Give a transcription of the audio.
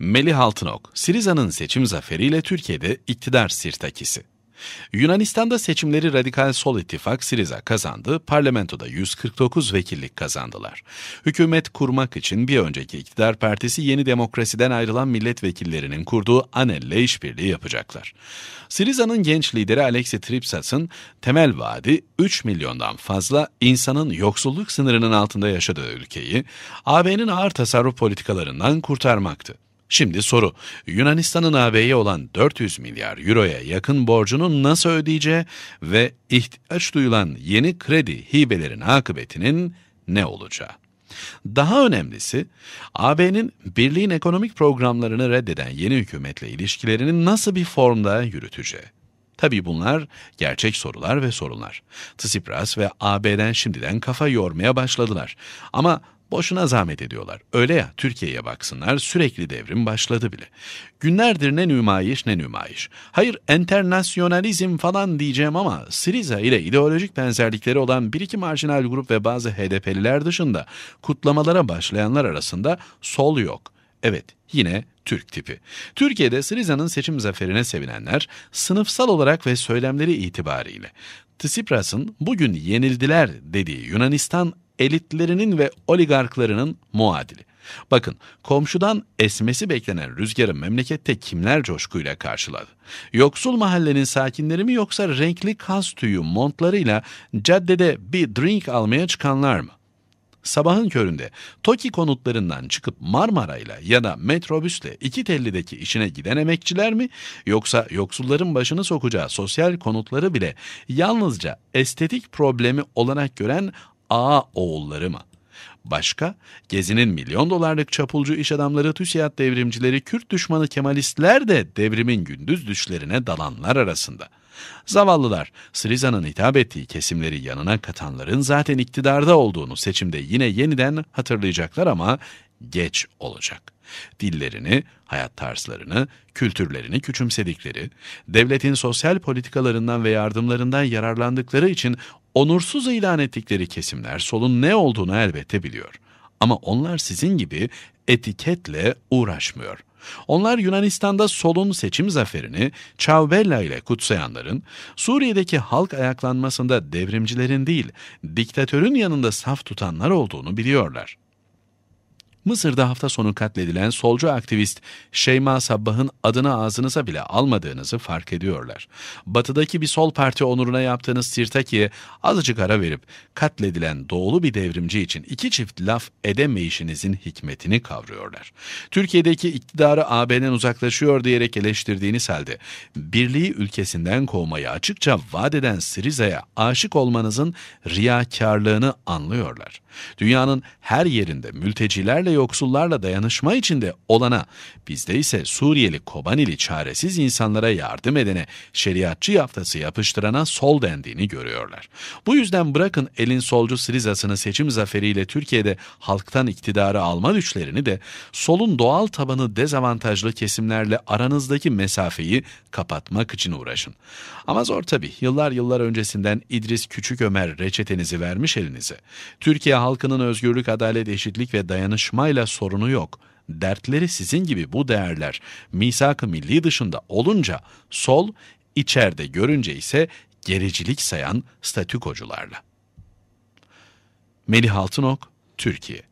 Melih Altınok, Siriza'nın seçim zaferiyle Türkiye'de iktidar sirtakisi. Yunanistan'da seçimleri radikal sol ittifak Siriza kazandı, parlamentoda 149 vekillik kazandılar. Hükümet kurmak için bir önceki iktidar partisi Yeni Demokrasi'den ayrılan milletvekillerinin kurduğu ANEL'le işbirliği yapacaklar. Siriza'nın genç lideri Alexi Tripsas'ın temel vaadi 3 milyondan fazla insanın yoksulluk sınırının altında yaşadığı ülkeyi AB'nin ağır tasarruf politikalarından kurtarmaktı. Şimdi soru, Yunanistan'ın AB'ye olan 400 milyar euroya yakın borcunu nasıl ödeyeceği ve ihtiyaç duyulan yeni kredi hibelerin akıbetinin ne olacağı? Daha önemlisi, AB'nin birliğin ekonomik programlarını reddeden yeni hükümetle ilişkilerini nasıl bir formda yürüteceği. Tabii bunlar gerçek sorular ve sorunlar. Tsipras ve AB'den şimdiden kafa yormaya başladılar. Ama Boşuna zahmet ediyorlar. Öyle ya Türkiye'ye baksınlar sürekli devrim başladı bile. Günlerdir ne nümayiş ne nümayiş. Hayır enternasyonalizm falan diyeceğim ama Siriza ile ideolojik benzerlikleri olan bir iki marjinal grup ve bazı HDP'liler dışında kutlamalara başlayanlar arasında sol yok. Evet yine Türk tipi. Türkiye'de Siriza'nın seçim zaferine sevinenler sınıfsal olarak ve söylemleri itibariyle Tsipras'ın bugün yenildiler dediği Yunanistan elitlerinin ve oligarklarının muadili. Bakın komşudan esmesi beklenen rüzgarı memlekette kimler coşkuyla karşıladı? Yoksul mahallenin sakinleri mi yoksa renkli kas tüyü montlarıyla caddede bir drink almaya çıkanlar mı? Sabahın köründe TOKİ konutlarından çıkıp Marmara'yla ya da metrobüsle iki tellideki işine giden emekçiler mi yoksa yoksulların başını sokacağı sosyal konutları bile yalnızca estetik problemi olarak gören A oğulları mı? Başka, Gezi'nin milyon dolarlık çapulcu iş adamları, TÜSİAD devrimcileri, Kürt düşmanı Kemalistler de devrimin gündüz düşlerine dalanlar arasında. Zavallılar, Sriza'nın hitap ettiği kesimleri yanına katanların zaten iktidarda olduğunu seçimde yine yeniden hatırlayacaklar ama geç olacak. Dillerini, hayat tarzlarını, kültürlerini küçümsedikleri, devletin sosyal politikalarından ve yardımlarından yararlandıkları için onursuz ilan ettikleri kesimler solun ne olduğunu elbette biliyor. Ama onlar sizin gibi etiketle uğraşmıyor. Onlar Yunanistan'da solun seçim zaferini Çavbella ile kutsayanların, Suriye'deki halk ayaklanmasında devrimcilerin değil, diktatörün yanında saf tutanlar olduğunu biliyorlar. Mısır'da hafta sonu katledilen solcu aktivist Şeyma Sabbah'ın adını ağzınıza bile almadığınızı fark ediyorlar. Batıdaki bir sol parti onuruna yaptığınız Sirtaki'ye azıcık ara verip katledilen doğulu bir devrimci için iki çift laf edemeyişinizin hikmetini kavruyorlar. Türkiye'deki iktidarı AB'den uzaklaşıyor diyerek eleştirdiğiniz halde birliği ülkesinden kovmayı açıkça vaat eden Siriza'ya aşık olmanızın riyakarlığını anlıyorlar. Dünyanın her yerinde mültecilerle ve yoksullarla dayanışma içinde olana, bizde ise Suriyeli, Kobanili çaresiz insanlara yardım edene, şeriatçı yaftası yapıştırana sol dendiğini görüyorlar. Bu yüzden bırakın elin solcu Sirizas'ını seçim zaferiyle Türkiye'de halktan iktidarı alma güçlerini de solun doğal tabanı dezavantajlı kesimlerle aranızdaki mesafeyi kapatmak için uğraşın. Ama zor tabii. Yıllar yıllar öncesinden İdris Küçük Ömer reçetenizi vermiş elinize. Türkiye halkının özgürlük, adalet, eşitlik ve dayanışma yapmayla sorunu yok. Dertleri sizin gibi bu değerler misak-ı milli dışında olunca sol, içeride görünce ise gericilik sayan statükocularla. Melih Altınok, Türkiye